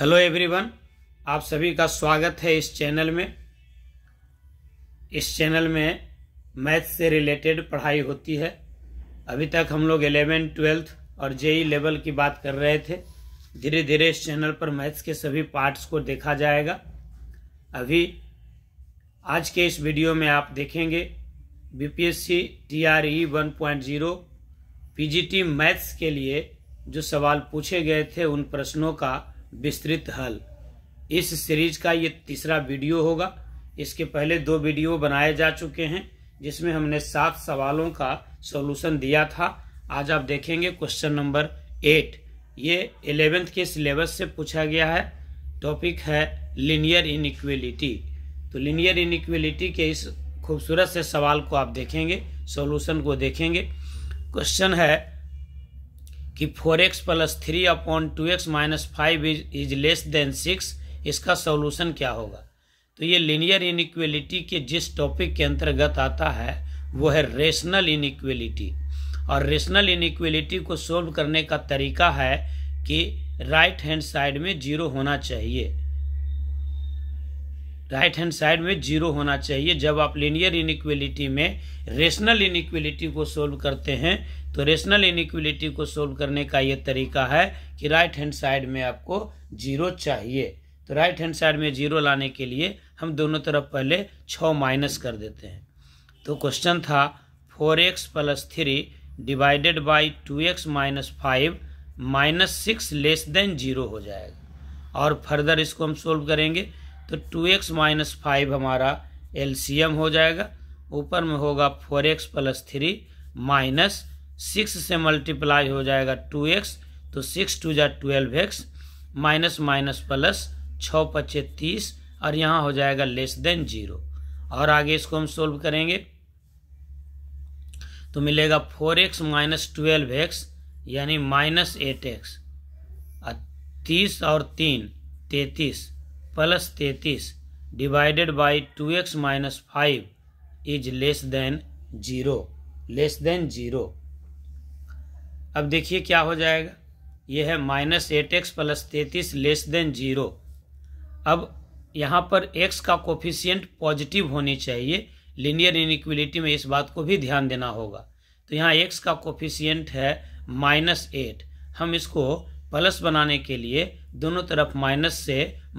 hello everyone आप सभी का स्वागत है इस चैनल में इस चैनल में मैथ से रिलेटेड पढ़ाई होती है अभी तक हम लोग एलेवन ट्वेल्थ और जेई लेवल की बात कर रहे थे धीरे धीरे इस चैनल पर मैथ्स के सभी पार्ट्स को देखा जाएगा अभी आज के इस वीडियो में आप देखेंगे बीपीएससी टीआरई 1.0 पीजीटी मैथ्स के लिए जो सवाल पूछे गए थे उन प्रश्नों का विस्तृत हल इस सीरीज का ये तीसरा वीडियो होगा इसके पहले दो वीडियो बनाए जा चुके हैं जिसमें हमने सात सवालों का सॉल्यूशन दिया था आज आप देखेंगे क्वेश्चन नंबर एट ये एलेवेंथ के सिलेबस से पूछा गया है टॉपिक है लिनियर इनक्वलिटी तो लिनियर इनक्वलिटी के इस खूबसूरत से सवाल को आप देखेंगे सॉल्यूशन को देखेंगे क्वेश्चन है कि four x plus three upon two x minus five is is less than six इसका सॉल्यूशन क्या होगा तो ये लीनियर इनिक्वेलिटी के जिस टॉपिक के अंतर्गत आता है वो है रेशनल इनिक्वेलिटी और रेशनल इनिक्वेलिटी को सोल्व करने का तरीका है कि राइट हैंड साइड में जीरो होना चाहिए राइट हैंड साइड में जीरो होना चाहिए जब आप लीनियर इनिक्वेलिटी में रेशनल इनिक्वेलिटी को सोल्व करते हैं तो रेशनल इनिक्वलिटी को सोल्व करने का ये तरीका है कि राइट हैंड साइड में आपको जीरो चाहिए तो राइट हैंड साइड में जीरो लाने के लिए हम दोनों तरफ पहले छ माइनस कर देते हैं तो क्वेश्चन था four x plus three divided by two x minus five minus six less than zero हो जाएगा और फर्दर इसको हम सोल्व करेंगे तो टू एक्स माइनस फाइव हमारा एल हो जाएगा ऊपर में होगा four x plus three minus six से मल्टीप्लाई हो जाएगा टू एक्स तो सिक्स टू जा twelve x minus minus plus छः पच्चे तीस और यहाँ हो जाएगा लेस देन जीरो और आगे इसको हम सोल्व करेंगे तो मिलेगा four x minus twelve x यानी माइनस एट एक्स तीस और तीन तैतीस प्लस तैतीस divided by two x minus five is less than zero less than zero अब देखिए क्या हो जाएगा ये है माइनस एट एक्स प्लस तैतीस लेस देन जीरो अब यहाँ पर एक्स का कोफिशियंट पॉजिटिव होनी चाहिए लीनियर इनिक्वलिटी में इस बात को भी ध्यान देना होगा तो यहाँ एक्स का कोफिशियंट है माइनस एट हम इसको प्लस बनाने के लिए दोनों तरफ माइनस से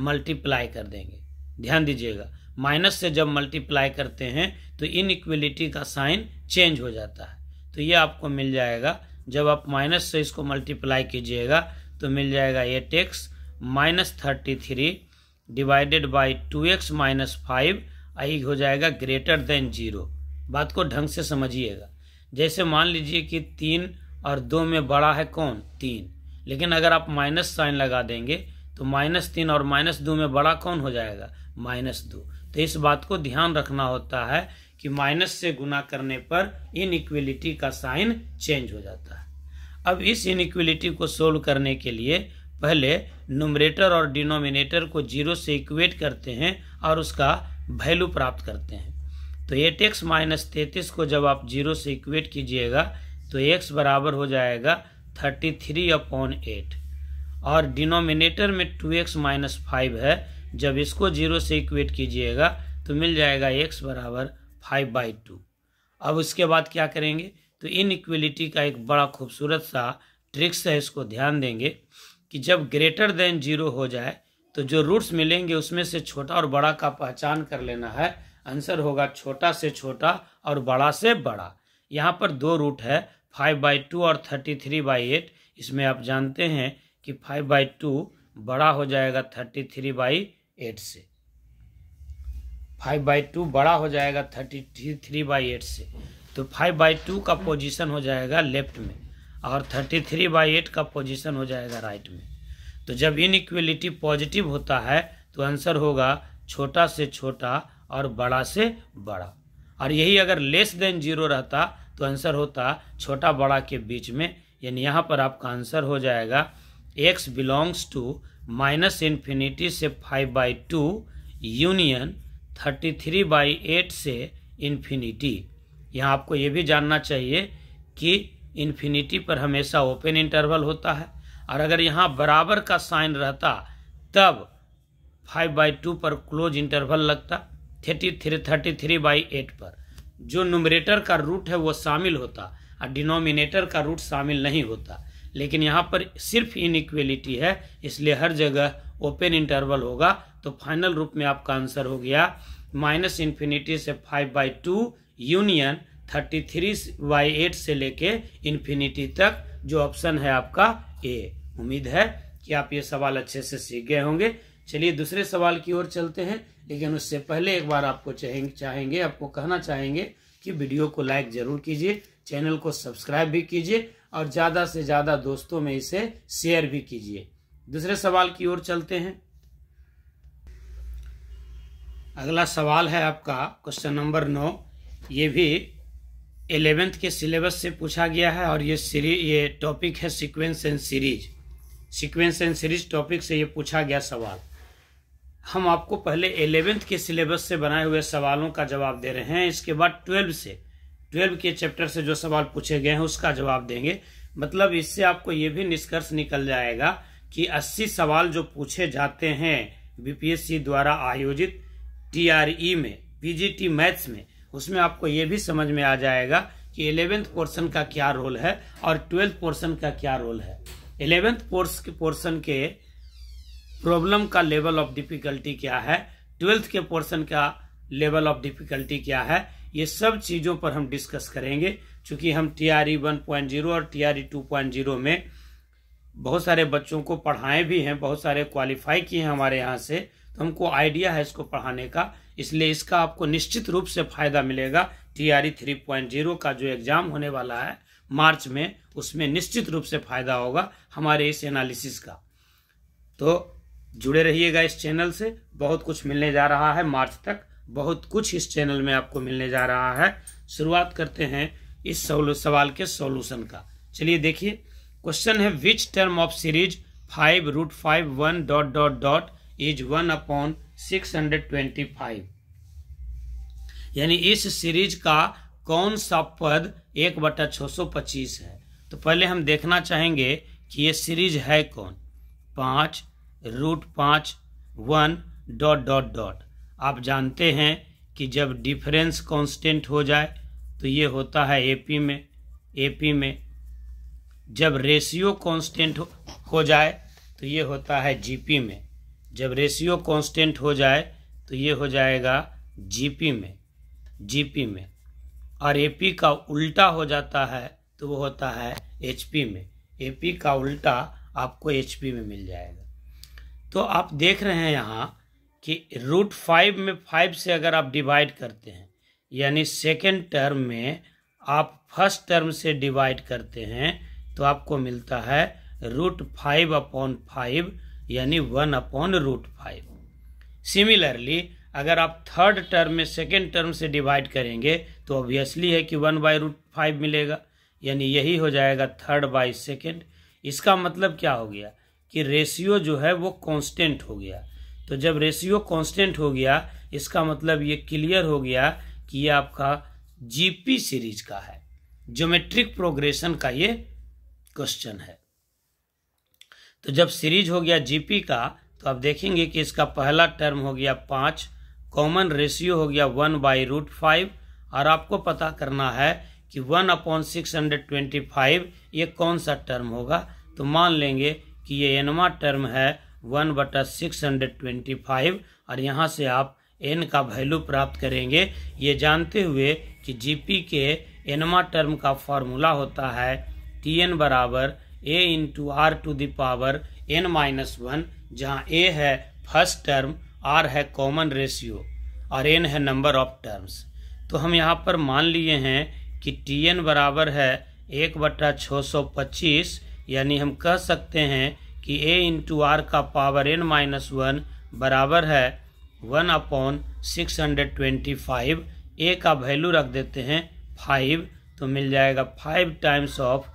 मल्टीप्लाई कर देंगे ध्यान दीजिएगा माइनस से जब मल्टीप्लाई करते हैं तो इनइक्वलिटी का साइन चेंज हो जाता है तो ये आपको मिल जाएगा जब आप माइनस से इसको मल्टीप्लाई कीजिएगा तो मिल जाएगा eight x minus thirty three divided by two x minus five आई हो जाएगा ग्रेटर देन जीरो बात को ढंग से समझिएगा जैसे मान लीजिए कि तीन और दो में बड़ा है कौन तीन लेकिन अगर आप माइनस साइन लगा देंगे तो माइनस तीन और माइनस दो में बड़ा कौन हो जाएगा माइनस दो तो इस बात को ध्यान रखना होता है कि माइनस से गुना करने पर इन का साइन चेंज हो जाता है अब इस इन को सोल्व करने के लिए पहले नुमरेटर और डिनोमिनेटर को जीरो से इक्वेट करते हैं और उसका वैल्यू प्राप्त करते हैं तो एट एक्स माइनस तैतीस को जब आप जीरो से इक्वेट कीजिएगा तो एक्स बराबर हो जाएगा थर्टी थ्री अपॉन एट और डिनोमिनेटर में टू एक्स माइनस फाइव है जब इसको जीरो से इक्वेट कीजिएगा तो मिल जाएगा एक्स बराबर फाइव बाई टू अब उसके बाद क्या करेंगे तो इन इक्वलिटी का एक बड़ा खूबसूरत सा ट्रिक्स है इसको ध्यान देंगे कि जब ग्रेटर देन जीरो हो जाए तो जो रूट्स मिलेंगे उसमें से छोटा और बड़ा का पहचान कर लेना है आंसर होगा छोटा से छोटा और बड़ा से बड़ा यहाँ पर दो रूट है फाइव बाई टू और थर्टी थ्री बाई एट इसमें आप जानते हैं कि फाइव बाई टू बड़ा हो जाएगा थर्टी थ्री बाई एट से फाइव बाई टू बड़ा हो जाएगा thirty three three by eight से तो फाइव बाई टू का पोजीशन हो जाएगा लेफ्ट में और थर्टी थ्री बाई एट का पोजीशन हो जाएगा राइट में तो जब इनक्वलिटी पॉजिटिव होता है तो आंसर होगा छोटा से छोटा और बड़ा से बड़ा और यही अगर लेस देन जीरो रहता तो आंसर होता छोटा बड़ा के बीच में यानी यहाँ पर आपका आंसर हो जाएगा x belongs to minus infinity से five by two union thirty three by eight से इन्फिनिटी यहाँ आपको ये भी जानना चाहिए कि इन्फिनिटी पर हमेशा ओपन इंटरवल होता है और अगर यहाँ बराबर का साइन रहता तब फाइव बाई टू पर क्लोज इंटरवल लगता thirty three thirty three by eight पर जो नुमरेटर का रूट है वो शामिल होता और डिनोमिनेटर का रूट शामिल नहीं होता लेकिन यहाँ पर सिर्फ इनइक्वेलिटी है इसलिए हर जगह ओपन इंटरवल होगा तो फाइनल रूप में आपका आंसर हो गया माइनस इन्फिनिटी से five by two union thirty three by eight से लेके इन्फिनिटी तक जो ऑप्शन है आपका ए उम्मीद है कि आप ये सवाल अच्छे से सीख गए होंगे चलिए दूसरे सवाल की ओर चलते हैं लेकिन उससे पहले एक बार आपको चाहेंगे चाहेंगे आपको कहना चाहेंगे कि वीडियो को लाइक जरूर कीजिए चैनल को सब्सक्राइब भी कीजिए और ज़्यादा से ज़्यादा दोस्तों में इसे शेयर भी कीजिए दूसरे सवाल की ओर चलते हैं अगला सवाल है आपका क्वेश्चन नंबर नौ ये भी एलेवेंथ के सिलेबस से पूछा गया है और ये सीरीज ये टॉपिक है sequence and series sequence and series topic से ये पूछा गया सवाल हम आपको पहले एलेवेंथ के सिलेबस से बनाए हुए सवालों का जवाब दे रहे हैं इसके बाद ट्वेल्व से ट्वेल्व के चैप्टर से जो सवाल पूछे गए हैं उसका जवाब देंगे मतलब इससे आपको ये भी निष्कर्ष निकल जाएगा कि अस्सी सवाल जो पूछे जाते हैं बीपीएससी द्वारा आयोजित टीआरई e में पीजीटी मैथ्स में उसमें आपको ये भी समझ में आ जाएगा कि इलेवेंथ पोर्शन का क्या रोल है और ट्वेल्थ पोर्शन का क्या रोल है इलेवेंथ पोर्स पोर्शन के प्रॉब्लम का लेवल ऑफ डिफिकल्टी क्या है ट्वेल्थ के पोर्शन का लेवल ऑफ डिफिकल्टी क्या है ये सब चीज़ों पर हम डिस्कस करेंगे चूंकि हम T R E one point zero और T R E two point zero में बहुत सारे बच्चों को पढ़ाए भी हैं बहुत सारे क्वालिफाई किए हैं हमारे यहाँ से तो हमको आइडिया है इसको पढ़ाने का इसलिए इसका आपको निश्चित रूप से फायदा मिलेगा टीआरई थ्री पॉइंट जीरो का जो एग्जाम होने वाला है मार्च में उसमें निश्चित रूप से फायदा होगा हमारे इस एनालिसिस का तो जुड़े रहिएगा इस चैनल से बहुत कुछ मिलने जा रहा है मार्च तक बहुत कुछ इस चैनल में आपको मिलने जा रहा है शुरुआत करते हैं इस सवाल के सॉल्यूशन का चलिए देखिए क्वेश्चन है which term of series five root five one dot dot dot is one upon six hundred twenty five यानी इस सीरीज का कौन सा पद एक बटा छ सौ पच्चीस है तो पहले हम देखना चाहेंगे कि ये सीरीज है कौन पाँच रूट पाँच वन डॉट डॉट डॉट आप जानते हैं कि जब डिफरेंस कांस्टेंट हो जाए तो ये होता है एपी में एपी में जब रेशियो कांस्टेंट हो, हो जाए तो ये होता है जीपी में जब रेशियो कांस्टेंट हो जाए तो ये हो जाएगा जीपी में जीपी में और एपी का उल्टा हो जाता है तो वो होता है एचपी में एपी का उल्टा आपको एचपी में मिल जाएगा तो आप देख रहे हैं यहाँ कि रूट फाइव में फाइव से अगर आप डिवाइड करते हैं यानी सेकेंड टर्म में आप फर्स्ट टर्म से डिवाइड करते हैं तो आपको मिलता है रूट फाइव अपॉन फाइव यानी one upon root five similarly अगर आप थर्ड टर्म में सेकेंड टर्म से डिवाइड करेंगे तो ऑब्वियसली है कि वन बाई रूट फाइव मिलेगा यानी यही हो जाएगा थर्ड बाई सेकेंड इसका मतलब क्या हो गया कि रेशियो जो है वो कांस्टेंट हो गया तो जब रेशियो कांस्टेंट हो गया इसका मतलब ये क्लियर हो गया कि ये आपका जीपी सीरीज का है ज्योमेट्रिक प्रोग्रेशन का ये क्वेश्चन है तो जब सीरीज हो गया जीपी का तो आप देखेंगे कि इसका पहला टर्म हो गया पाँच कॉमन रेशियो हो गया वन बाई रूट फाइव और आपको पता करना है कि one upon six hundred twenty five ये कौन सा टर्म होगा तो मान लेंगे कि ये एनवा टर्म है वन बटा सिक्स हंड्रेड ट्वेंटी फाइव और यहाँ से आप एन का वैल्यू प्राप्त करेंगे ये जानते हुए कि जीपी के एनवा टर्म का फॉर्मूला होता है टी एन बराबर a into r to the power n minus one जहाँ ए है फर्स्ट टर्म आर है कॉमन रेशियो और एन है नंबर ऑफ टर्म्स तो हम यहाँ पर मान लिए हैं कि टी एन बराबर है एक बटा छः सौ पच्चीस यानी हम कह सकते हैं कि ए इंटू आर का पावर एन माइनस वन बराबर है one upon six hundred twenty five a का वैल्यू रख देते हैं फाइव तो मिल जाएगा five times of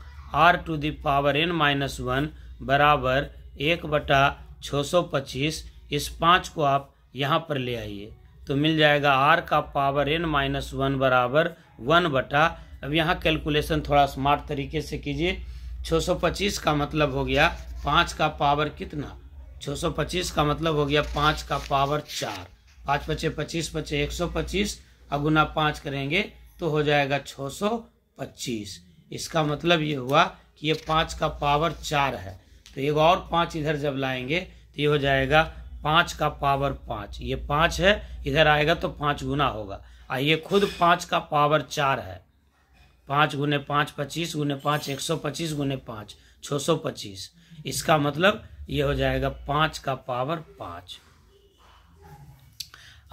r to the power n minus one बराबर एक बटा छः सौ पच्चीस इस पाँच को आप यहाँ पर ले आइए तो मिल जाएगा आर का पावर एन माइनस वन बराबर वन बटा अब यहाँ कैलकुलेशन थोड़ा स्मार्ट तरीके से कीजिए सौ पच्चीस का मतलब हो गया पाँच का पावर कितना सौ पच्चीस का मतलब हो गया पाँच का पावर चार पाँच पचे पच्चीस पचे एक सौ पच्चीस अगुना गुना पाँच करेंगे तो हो जाएगा सौ पच्चीस इसका मतलब ये हुआ कि ये पाँच का पावर चार है तो एक और पाँच इधर जब लाएंगे तो ये हो जाएगा पाँच का पावर पाँच ये पाँच है इधर आएगा तो पाँच गुना होगा और ये खुद पाँच का पावर चार है पाँच गुने पाँच पच्चीस गुने पाँच एक सौ पच्चीस गुने पाँच छः सौ पच्चीस इसका मतलब ये हो जाएगा पाँच का पावर पाँच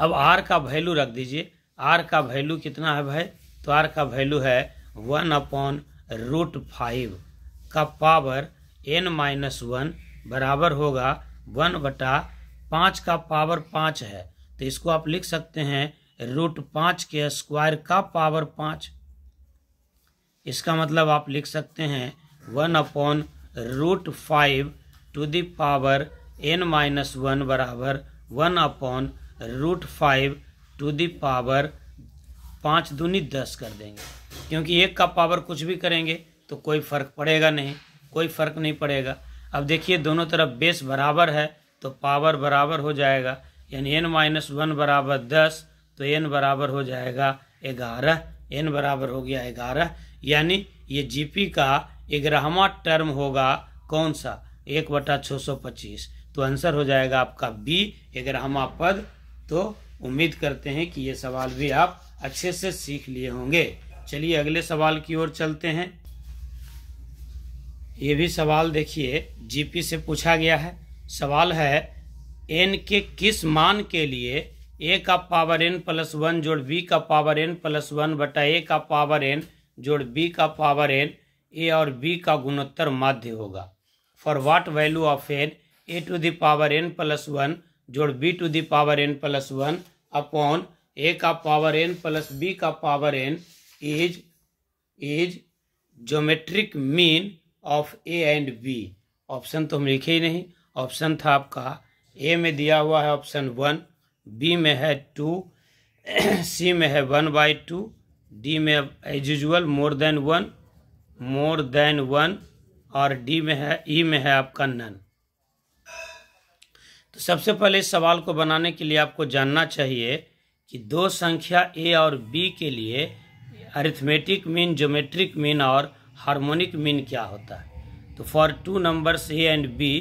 अब आर का वैल्यू रख दीजिए आर का वैल्यू कितना है भाई तो आर का वैल्यू है वन अपॉन रूट फाइव का पावर एन माइनस वन बराबर होगा वन बटा पाँच का पावर पाँच है तो इसको आप लिख सकते हैं रूट पाँच के स्क्वायर का पावर पाँच इसका मतलब आप लिख सकते हैं one upon root five to the power n minus one बराबर one upon root five to the power पाँच दूनी दस कर देंगे क्योंकि एक का पावर कुछ भी करेंगे तो कोई फ़र्क पड़ेगा नहीं कोई फ़र्क नहीं पड़ेगा अब देखिए दोनों तरफ बेस बराबर है तो पावर बराबर हो जाएगा यानी एन माइनस वन बराबर दस तो एन बराबर हो जाएगा ग्यारह एन बराबर हो गया ग्यारह यानी ये जीपी का ग्यारहवा टर्म होगा कौन सा एक बटा छः सौ पच्चीस तो आंसर हो जाएगा आपका बी ग्यारहवा पद तो उम्मीद करते हैं कि ये सवाल भी आप अच्छे से सीख लिए होंगे चलिए अगले सवाल की ओर चलते हैं ये भी सवाल देखिए जीपी से पूछा गया है सवाल है एन के किस मान के लिए ए का पावर एन प्लस वन जोड़ बी का पावर एन प्लस वन बटा ए का पावर एन जोड़ बी का पावर एन ए और बी का गुणोत्तर माध्य होगा for what value of n a to the power n plus one जोड़ b to the power n plus one upon a का पावर एन प्लस बी का power n is is geometric mean of a and b option तो हम लिखे ही नहीं option था आपका ए में दिया हुआ है ऑप्शन वन बी में है टू सी में है वन बाई टू डी में as usual more than one more than one और डी में है ई e में है आपका नन तो सबसे पहले इस सवाल को बनाने के लिए आपको जानना चाहिए कि दो संख्या ए और बी के लिए अरिथमेटिक मीन ज्योमेट्रिक मीन और हार्मोनिक मीन क्या होता है तो for two numbers a and b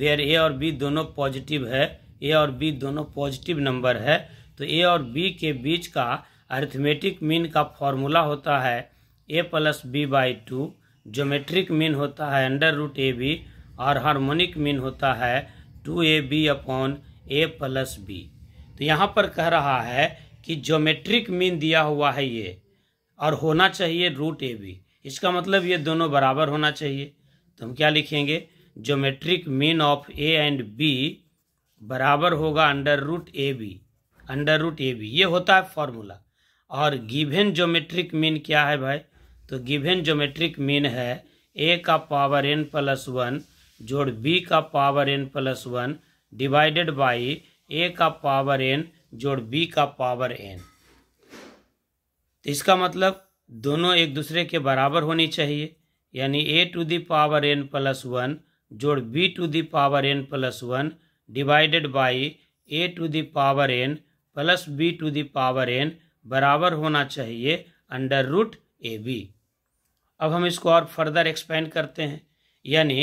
where a और बी दोनों पॉजिटिव है ए और बी दोनों पॉजिटिव नंबर है तो ए और बी के बीच का अरिथमेटिक मीन का फॉर्मूला होता है a plus b by two geometric mean होता है अंडर रूट ए बी और हार्मोनिक मीन होता है two a b upon a plus b तो यहाँ पर कह रहा है कि ज्योमेट्रिक मीन दिया हुआ है ये और होना चाहिए रूट ए बी इसका मतलब ये दोनों बराबर होना चाहिए तो हम क्या लिखेंगे geometric mean of a and b बराबर होगा under root a b under root a b ये होता है फॉर्मूला और गिवेन ज्योमेट्रिक मीन क्या है भाई तो गिवेन ज्योमेट्रिक मीन है ए का पावर एन प्लस वन जोड़ बी का power n plus one divided by a का पावर एन जोड़ बी का पावर एन तो इसका मतलब दोनों एक दूसरे के बराबर होनी चाहिए यानी a to the power n plus one जोड़ b to the power n plus one divided by a to the power n plus b to the power n बराबर होना चाहिए अंडर रूट ए बी अब हम इसको और further expand करते हैं यानी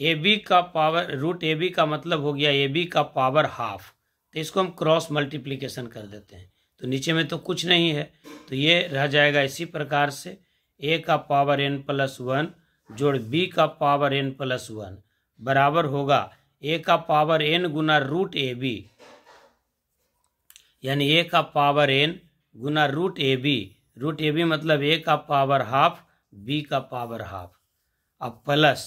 ए बी का पावर रूट ए बी का मतलब हो गया ए बी का पावर हाफ तो इसको हम क्रॉस मल्टीप्लीकेशन कर देते हैं तो नीचे में तो कुछ नहीं है तो ये रह जाएगा इसी प्रकार से ए का पावर एन प्लस वन जोड़ बी का पावर एन प्लस वन बराबर होगा ए का पावर एन गुना रूट ए बी यानी ए का पावर एन गुना root a b root a b मतलब ए का पावर हाफ बी का पावर हाफ अब प्लस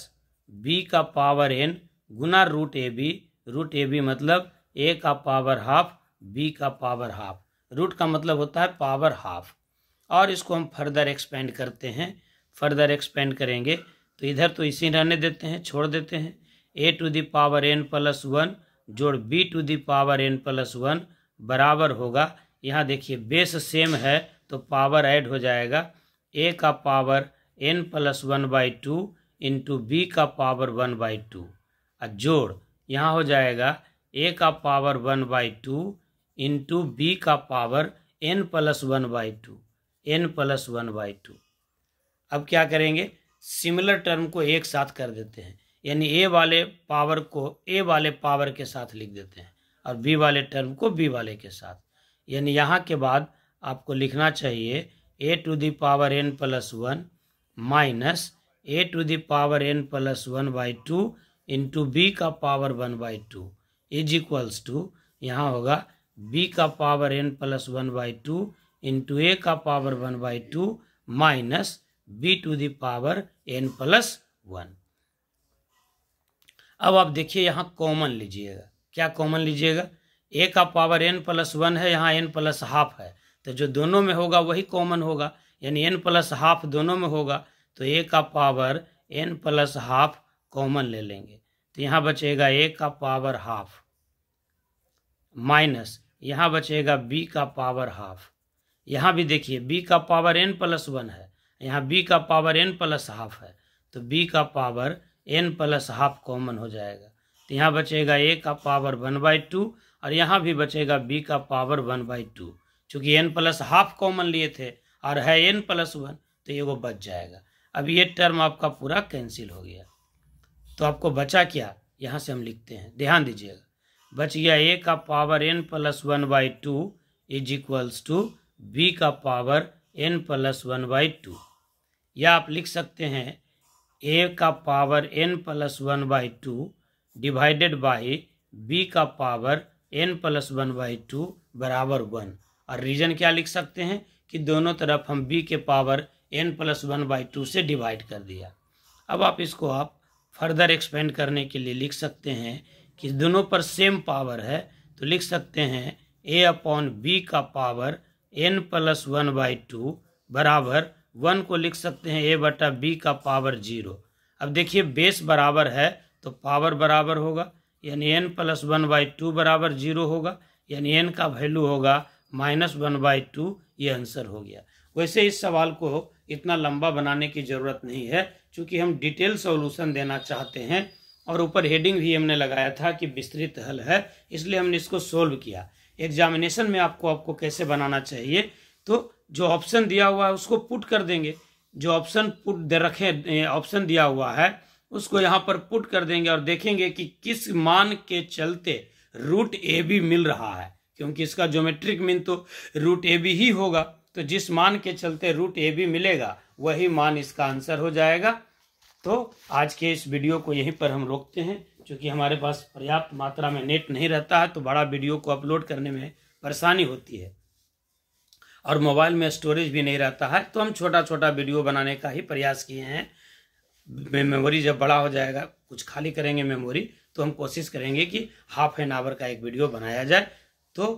बी का पावर एन गुना root a b root a b मतलब ए का पावर हाफ बी का पावर हाफ रूट का मतलब होता है पावर हाफ और इसको हम फर्दर एक्सपेंड करते हैं फर्दर एक्सपेंड करेंगे तो इधर तो इसी रहने देते हैं छोड़ देते हैं a to the power n plus one जोड़ b to the power n plus one बराबर होगा यहाँ देखिए बेस सेम है तो पावर ऐड हो जाएगा ए का power n plus one by two into b का पावर वन बाई टू और जोड़ यहाँ हो जाएगा ए का power one by two into b का power n plus one by two n plus one by two अब क्या करेंगे सिमिलर टर्म को एक साथ कर देते हैं यानी ए वाले पावर को ए वाले पावर के साथ लिख देते हैं और बी वाले टर्म को बी वाले के साथ यानी यहाँ के बाद आपको लिखना चाहिए a to the power n plus one minus a to the power n plus one by two into b का power one by two is equals to यहाँ होगा बी का power n plus one by two into a का power one by two minus b to the power n plus one अब आप देखिए यहाँ common लीजिएगा क्या कॉमन लीजिएगा ए का पावर एन प्लस वन है यहाँ एन प्लस हाफ है तो जो दोनों में होगा वही कॉमन होगा यानी एन प्लस हाफ दोनों में होगा तो ए का power n plus half common ले लेंगे तो यहाँ बचेगा ए का पावर हाफ माइनस यहाँ बचेगा बी का पावर हाफ यहाँ भी देखिए बी का पावर एन प्लस वन है यहाँ बी का पावर एन प्लस हाफ है तो बी का power n plus half common हो जाएगा तो यहाँ बचेगा ए का पावर वन बाई टू और यहाँ भी बचेगा बी का पावर वन बाई टू चूँकि एन प्लस हाफ कॉमन लिए थे और है एन प्लस वन तो ये वो बच जाएगा अब ये टर्म आपका पूरा कैंसिल हो गया तो आपको बचा क्या यहाँ से हम लिखते हैं ध्यान दीजिएगा बच गया ए का power n plus one by two is equals to b का power n plus one by two या आप लिख सकते हैं ए का power n plus one by two divided by b का power n plus one by two बराबर one और रीजन क्या लिख सकते हैं कि दोनों तरफ हम बी के power n plus one by two से डिवाइड कर दिया अब आप इसको आप फर्दर एक्सपेंड करने के लिए लिख सकते हैं कि दोनों पर सेम पावर है तो लिख सकते हैं ए अपॉन बी का power n plus one by two बराबर वन को लिख सकते हैं ए बटा बी का पावर जीरो अब देखिए बेस बराबर है तो पावर बराबर होगा यानी n plus one by two बराबर जीरो होगा यानी एन का वैल्यू होगा माइनस वन बाई टू ये आंसर हो गया वैसे इस सवाल को इतना लंबा बनाने की ज़रूरत नहीं है चूँकि हम डिटेल सॉल्यूशन देना चाहते हैं और ऊपर हेडिंग भी हमने लगाया था कि विस्तृत हल है इसलिए हमने इसको सोल्व किया एग्जामिनेशन में आपको आपको कैसे बनाना चाहिए तो जो ऑप्शन दिया हुआ है उसको पुट कर देंगे जो ऑप्शन पुट दे रखे ऑप्शन दिया हुआ है उसको यहाँ पर पुट कर देंगे और देखेंगे कि किस मान के चलते रूट ए बी मिल रहा है क्योंकि इसका ज्योमेट्रिक मीन तो रूट ए बी ही होगा तो जिस मान के चलते रूट ए भी मिलेगा वही मान इसका आंसर हो जाएगा तो आज के इस वीडियो को यहीं पर हम रोकते हैं क्योंकि हमारे पास पर्याप्त मात्रा में नेट नहीं रहता है तो बड़ा वीडियो को अपलोड करने में परेशानी होती है और मोबाइल में स्टोरेज भी नहीं रहता है तो हम छोटा छोटा वीडियो बनाने का ही प्रयास किए हैं मेमोरी जब बड़ा हो जाएगा कुछ खाली करेंगे मेमोरी तो हम कोशिश करेंगे कि हाफ एन आवर का एक वीडियो बनाया जाए तो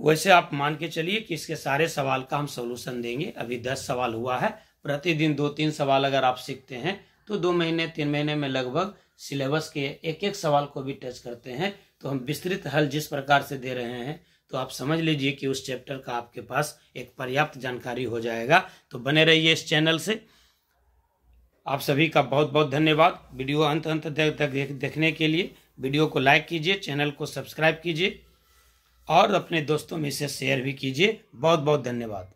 वैसे आप मान के चलिए कि इसके सारे सवाल का हम सोल्यूशन देंगे अभी दस सवाल हुआ है प्रतिदिन दो तीन सवाल अगर आप सीखते हैं तो दो महीने तीन महीने में लगभग सिलेबस के एक एक सवाल को भी टच करते हैं तो हम विस्तृत हल जिस प्रकार से दे रहे हैं तो आप समझ लीजिए कि उस चैप्टर का आपके पास एक पर्याप्त जानकारी हो जाएगा तो बने रहिए इस चैनल से आप सभी का बहुत बहुत धन्यवाद वीडियो अंत अंत तक देखने के लिए वीडियो को लाइक कीजिए चैनल को सब्सक्राइब कीजिए और अपने दोस्तों में इसे शेयर भी कीजिए बहुत बहुत धन्यवाद